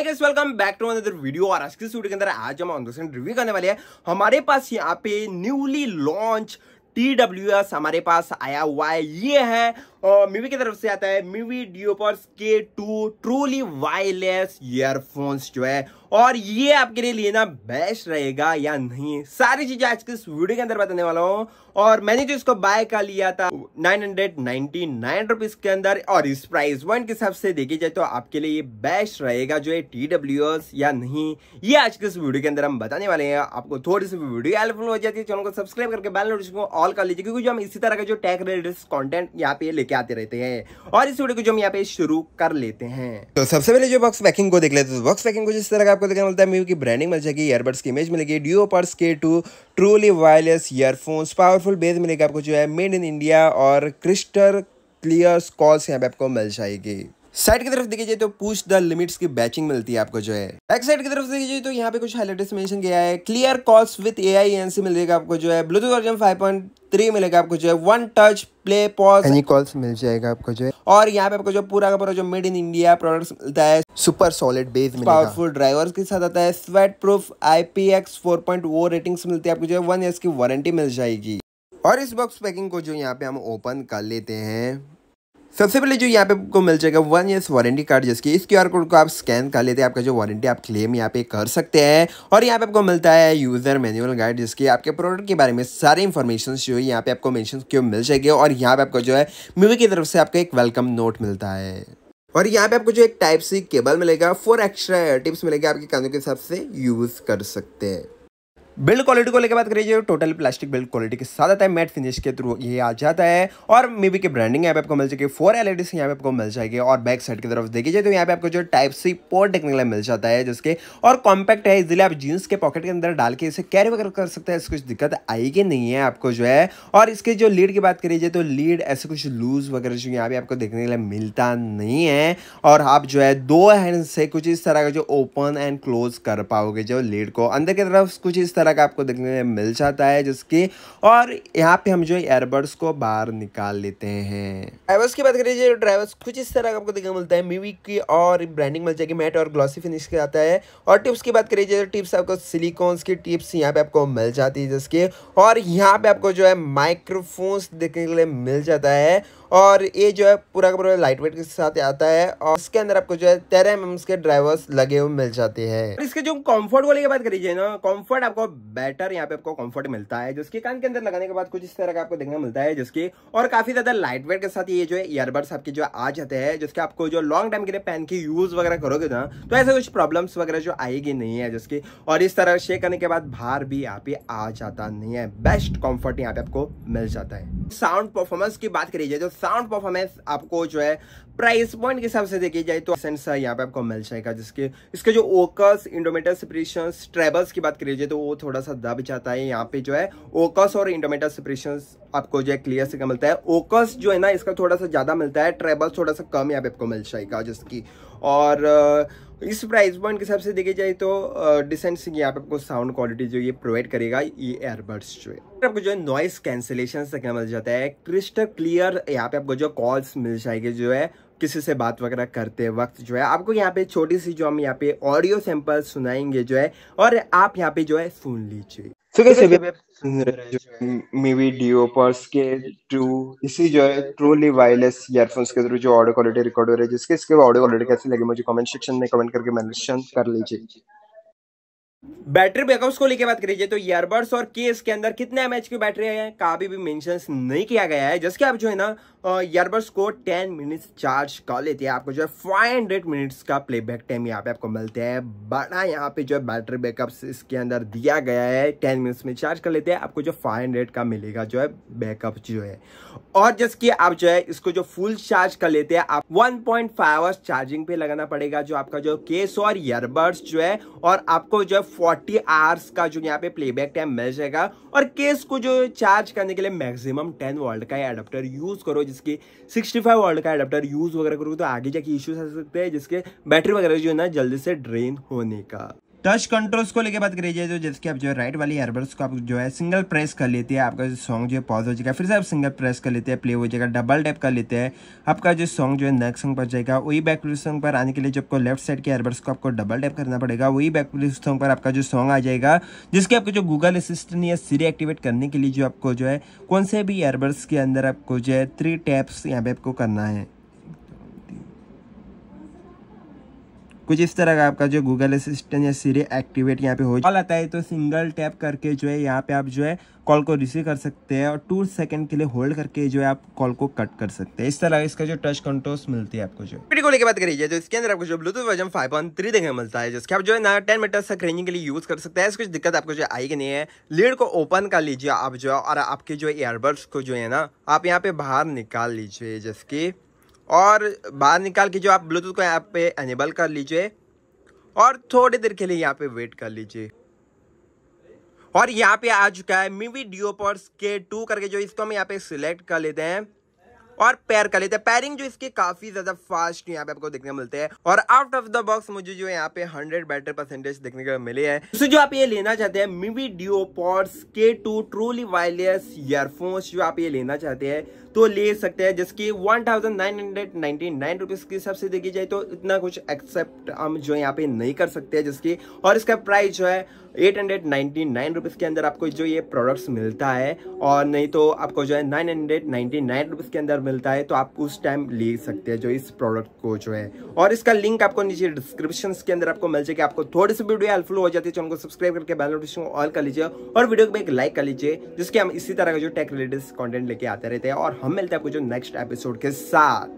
welcome back to another video और आज के स्टूडियो के अंदर आज हम ऑन रिव्यू करने वाले हैं हमारे पास यहाँ पे न्यूली लॉन्च टी हमारे पास आया हुआ है ये है मीवी की तरफ से आता है मीवी डिओपर्स के टू ट्रूली वायरलेस ईयरफोन्स जो है और ये आपके लिए लेना बेस्ट रहेगा या नहीं सारी चीजें आज के इस वीडियो के अंदर बताने वाला हूँ और मैंने जो इसको बाय का लिया था 999 रुपीस के अंदर और इस प्राइस पॉइंट के हिसाब से देखी जाए तो आपके लिए ये बेस्ट रहेगा जो है टी डब्ल्यू एस या नहीं ये आज के इस वीडियो के अंदर हम बताने वाले हैं आपको थोड़ी सी वीडियो हेल्पफुल हो जाती है चैनल को सब्सक्राइब करके बेल नोटिफिकेशन ऑल कर लीजिए क्योंकि जो हम इसी तरह का जो टेक रिलेटेड कॉन्टेंट यहाँ पे लेके आते रहते हैं और इस वीडियो को जो हम यहाँ पे शुरू कर लेते हैं तो सबसे पहले जो बॉक्स पैकिंग को देख लेते हैं तो बॉक्स पैकिंग को जिस तरह का आपको देखने मिलता है म्यू की ब्रांडिंग मिल जाएगी ईयरबड्स की इमेज मिलेगी DuoPods K two truly wireless earphones powerful bass मिलेगा आपको जो है मेड इन इंडिया और क्रिस्टर क्लियर स्कॉल्स यहाँ पे आपको मिल जाएगी साइड की तरफ देखी जाए तो पुश द लिमिट्स की बैचिंग मिलती है आपको जो है बैक साइड की तरफ देखी जाए तो यहाँ पे कुछ हाईलाइटर्स मेंशन किया है clear calls with A I N C मिलेगा आपको जो है Bluetooth version five point three मिलेगा आपको जो है one touch play pause any calls मिल जाएगा आपको जो है और यहाँ पे आपको जो पूरा का पूरा जो मेड इन इंडिया प्रोडक्ट्स मिलता है super solid bass powerful drivers के साथ आता है sweat proof I P X four point वो रेटिंग्स मिलती है आपको जो है वन ईयर की वारंटी मिल जाएगी और इस बॉक्स पैकिंग को जो यहाँ पे हम ओपन कर लेते हैं सबसे पहले जो यहाँ पे आपको मिल जाएगा वन ईयर्स वारंटी कार्ड जिसकी इस क्यू कोड को आप स्कैन कर लेते हैं आपका जो वारंटी आप क्लेम यहाँ पे कर सकते हैं और यहाँ पे आपको मिलता है यूज़र मैनुअल गाइड जिसकी आपके प्रोडक्ट के बारे में सारे इन्फॉर्मेशन जो है यहाँ पे आपको मैंशन क्यों मिल जाएगी और यहाँ पे आपको जो है म्यूवी की तरफ से आपका एक वेलकम नोट मिलता है और यहाँ पे आपको जो एक टाइप सी केबल मिलेगा फोर एक्स्ट्रा टिप्स मिलेगा आपके कानों के हिसाब से यूज़ कर सकते हैं बिल्ड क्वालिटी को लेकर बात करिए टोटल प्लास्टिक बिल्ड क्वालिटी के साथ आता है मैट फिनिश के थ्रू ये आ जाता है और मे बी के ब्रांडिंग यहाँ पे आपको मिल जाएगी फोर एल e यहाँ पे आपको मिल जाएगी और बैक साइड की तरफ देखी जाए तो यहाँ पे आपको जो टाइप सी पोर्ट देखने के लिए मिल जाता है जिसके और कॉम्पैक्ट है इजिली आप जीन्स के पॉकेट के अंदर डाल के इसे कैरी वगैरह कर सकते हैं इसको कुछ दिक्कत आएगी नहीं है आपको जो है और इसके जो लीड की बात करिए तो लीड ऐसे कुछ लूज वगैरह जो यहाँ पे आपको देखने के लिए मिलता नहीं है और आप जो है दो हैंड से कुछ इस तरह का जो ओपन एंड क्लोज कर पाओगे जो लीड को अंदर की तरफ कुछ इस तरह तरह का आपको देखने में मिल जाता है जिसकी और यहाँ पे हम जो एयरबड्स को बाहर निकाल लेते हैं ड्राइवर्स की बात करिए ड्राइवर्स कुछ इस तरह का आपको देखने मिलता है मीवी की और ब्रांडिंग मिल जाएगी मैट और ग्लॉसी फिनिश के आता है और टिप्स की बात करिए टिप्स आपको सिलिकॉन्स की टिप्स यहाँ पे आपको मिल जाती है जिसके और यहाँ पे आपको जो है माइक्रोफोन्स देखने के लिए मिल जाता है और ये जो है पूरा का पूरा लाइट वेट के साथ आता है और इसके अंदर आपको जो है तेरह एम के ड्राइवर्स लगे हुए मिल जाते हैं इसके जो कंफर्ट वाले की बात करी जाए ना कंफर्ट आपको बेटर यहाँ पे आपको कंफर्ट मिलता है जिसके कान के अंदर लगाने के बाद कुछ इस तरह का आपको देखने मिलता है जिसके और काफी ज्यादा लाइट वेट के साथ ये जो है ईयरबड्स आपके जो आ जाते हैं जिसके आपको जो लॉन्ग टाइम के लिए पेन की यूज वगैरह करोगे ना तो ऐसे कुछ प्रॉब्लम्स वगैरह जो आएगी नहीं है जिसकी और इस तरह शेक करने के बाद बाहर भी यहाँ पे आ जाता नहीं है बेस्ट कॉम्फर्ट यहाँ पे आपको मिल जाता है साउंड परफॉर्मेंस की बात करी जाए तो साउंड परफॉर्मेंस आपको जो है प्राइस पॉइंट के हिसाब से देखी जाए तो सेंस यहाँ पे आपको मिल जाएगा जिसके इसके जो ओकस इंडोमेटर सेपरेशन ट्रेबल्स की बात करी जाए तो वो थोड़ा सा दब जाता है यहाँ पे जो है ओकस और इंडोमेटर सेपरेशन आपको जो है क्लियर से मिलता है ओकस जो है ना इसका थोड़ा सा ज़्यादा मिलता है ट्रेबल्स थोड़ा सा कम यहाँ पे आपको मिल जाएगा जिसकी और इस प्राइस पॉइंट के हिसाब से देखा जाए तो डिसेंट सिंह यहाँ पे आपको साउंड क्वालिटी जो ये प्रोवाइड करेगा ये एयरबड्स जो है आपको जो है नॉइस कैंसिलेशन तक मिल जाता है क्रिस्टल क्लियर यहाँ पे आपको जो कॉल्स मिल जाएगी जो है किसी से बात वगैरह करते वक्त जो है आपको यहाँ पे छोटी सी जो हम यहाँ पे ऑडियो सैंपल सुनाएंगे जो है और आप यहाँ पे जो है सुन लीजिए सो गाइस अभी आप सुन रहे हैं जो मीवी पर्स के टू इसी जो है ट्रूली वायरलेस ईयरफोन्स के थ्रू जो ऑडियो क्वालिटी रिकॉर्ड हो रही है जिसके इसके ऑडियो क्वालिटी कैसी लगी मुझे कमेंट सेक्शन में कमेंट करके मेंशन कर लीजिए बैटरी बैकअप्स को लेकर बात करी जाए तो ईयरबड्स और केस के अंदर कितने एम की बैटरी है का भी, भी मेंशन नहीं किया गया है जिसके आप जो है ना ईयरबड्स को 10 मिनट्स चार्ज कर लेते हैं आपको जो है फाइव हंड्रेड मिनट्स का प्लेबैक टाइम यहाँ पे आपको मिलते हैं बड़ा यहाँ पे जो है बैटरी बैकअप्स इसके अंदर दिया गया है टेन मिनट्स में चार्ज कर लेते हैं आपको जो फाइव का मिलेगा जो है बैकअप जो है और जिसकी आप जो है इसको जो फुल चार्ज कर लेते हैं आप वन पॉइंट आवर्स चार्जिंग पे लगाना पड़ेगा जो आपका जो केस और ईयरबड्स जो है और आपको जो है फोर्टी आवर्स का जो यहाँ पे प्लेबैक टाइम मिल जाएगा और केस को जो चार्ज करने के लिए मैक्सिमम टेन वर्ल्ड का एडाप्टर यूज़ करो जिसके फाइव वर्ल्ड का एडाप्टर यूज़ वगैरह करोगे तो आगे जाके इश्यूज आ सकते हैं जिसके बैटरी वगैरह जो है ना जल्दी से ड्रेन होने का टच कंट्रोल्स को लेकर बात करिए जो जिसके आप जो है राइट वाली एयरबड्स को आप जो है सिंगल प्रेस कर लेते हैं आपका जो सॉन्ग जो है पॉज हो जाएगा फिर से आप सिंगल प्रेस कर लेते हैं प्ले हो जाएगा डबल टैप कर लेते हैं आपका जो सॉन्ग जो है नेक्स्ट सॉन्ग पर जाएगा वही बैक प्ले सॉन्ग पर आने के लिए जो आपको लेफ्ट साइड के एयरबड्स को आपको डबल टैप करना पड़ेगा वही बैक प्ले सॉन्ग पर आपका जो सॉन्ग आ जाएगा जिसके आपको जो गूगल असिस्टेंट या सीरी एक्टिवेट करने के लिए जो आपको जो है कौन से भी एयरबड्स के अंदर आपको जो है थ्री टैप्स यहाँ पे आपको करना है कुछ इस तरह का आपका जो गूगल असिस्टेंट या सीरी एक्टिवेट यहाँ पे हो कॉल आता है तो सिंगल टैप करके जो है यहाँ पे आप जो है कॉल को रिसीव कर सकते हैं और टू सेकंड के लिए होल्ड करके जो है आप कॉल को कट कर सकते हैं इस तरह इसका जो टच कंट्रोल्स मिलती है आपको जो वीडियो को बात करिए तो इसके अंदर आपको जो Bluetooth version five point three देखने मिलता है जिसके आप जो है ना टेन मीटर तक रेंजिंग के लिए यूज कर सकते हैं कुछ दिक्कत आपको जो आएगी नहीं है लीड को ओपन कर लीजिए आप जो है और आपके जो एयरबड्स को जो है ना आप यहाँ पे बाहर निकाल लीजिए जिसकी और बाहर निकाल के जो आप ब्लूटूथ को यहाँ पे एनेबल कर लीजिए और थोड़ी देर के लिए यहाँ पे वेट कर लीजिए और यहाँ पे आ चुका है मीवी डिओपर्स के टू करके जो इसको हम यहाँ पे सिलेक्ट कर लेते हैं और पैर कर लेते हैं पैरिंग जो इसके काफी ज्यादा फास्ट यहाँ पे आपको देखने को मिलते हैं और आउट ऑफ द बॉक्स मुझे जो यहाँ पे हंड्रेड बैटर परसेंटेज देखने को मिले हैं तो जो आप ये लेना चाहते हैं Mivi DuoPods K two truly wireless earphones जो आप ये लेना चाहते हैं तो ले सकते हैं जिसकी one thousand nine hundred ninety nine rupees के हिसाब से देखी जाए तो इतना कुछ एक्सेप्ट हम जो यहाँ पे नहीं कर सकते हैं जिसकी और इसका प्राइस जो है eight hundred ninety nine rupees के अंदर आपको जो ये प्रोडक्ट्स मिलता है और नहीं तो आपको जो है nine hundred ninety nine rupees के अंदर मिलता है तो आप उस टाइम ले सकते हैं जो इस प्रोडक्ट को जो है और इसका लिंक आपको नीचे डिस्क्रिप्शन के अंदर आपको मिल जाएगी आपको थोड़ी सी वीडियो हेल्पफुल हो जाती है तो चैनल को सब्सक्राइब करके बेल नोटिफिकेशन को ऑल कर लीजिए और वीडियो को एक लाइक कर लीजिए जिसके हम इसी तरह का जो टेक रिलेटेड कॉन्टेंट लेके आते रहते हैं और हम मिलते हैं आपको जो नेक्स्ट एपिसोड के साथ